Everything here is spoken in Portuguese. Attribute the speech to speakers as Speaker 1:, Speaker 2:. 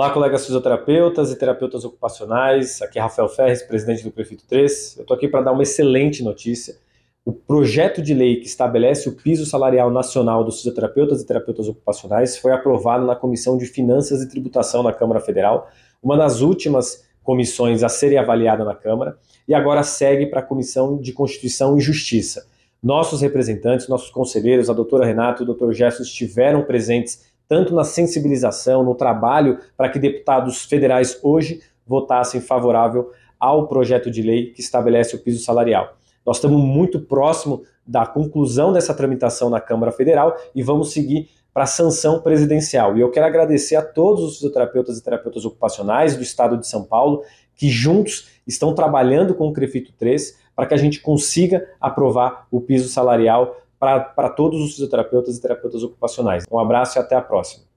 Speaker 1: Olá, colegas fisioterapeutas e terapeutas ocupacionais. Aqui é Rafael Ferres, presidente do Prefeito 3. Eu estou aqui para dar uma excelente notícia. O projeto de lei que estabelece o piso salarial nacional dos fisioterapeutas e terapeutas ocupacionais foi aprovado na Comissão de Finanças e Tributação na Câmara Federal, uma das últimas comissões a serem avaliada na Câmara, e agora segue para a Comissão de Constituição e Justiça. Nossos representantes, nossos conselheiros, a doutora Renata e o doutor Gerson estiveram presentes tanto na sensibilização, no trabalho, para que deputados federais hoje votassem favorável ao projeto de lei que estabelece o piso salarial. Nós estamos muito próximo da conclusão dessa tramitação na Câmara Federal e vamos seguir para a sanção presidencial. E eu quero agradecer a todos os fisioterapeutas e terapeutas ocupacionais do estado de São Paulo que juntos estão trabalhando com o Crefito 3 para que a gente consiga aprovar o piso salarial para todos os fisioterapeutas e terapeutas ocupacionais. Um abraço e até a próxima.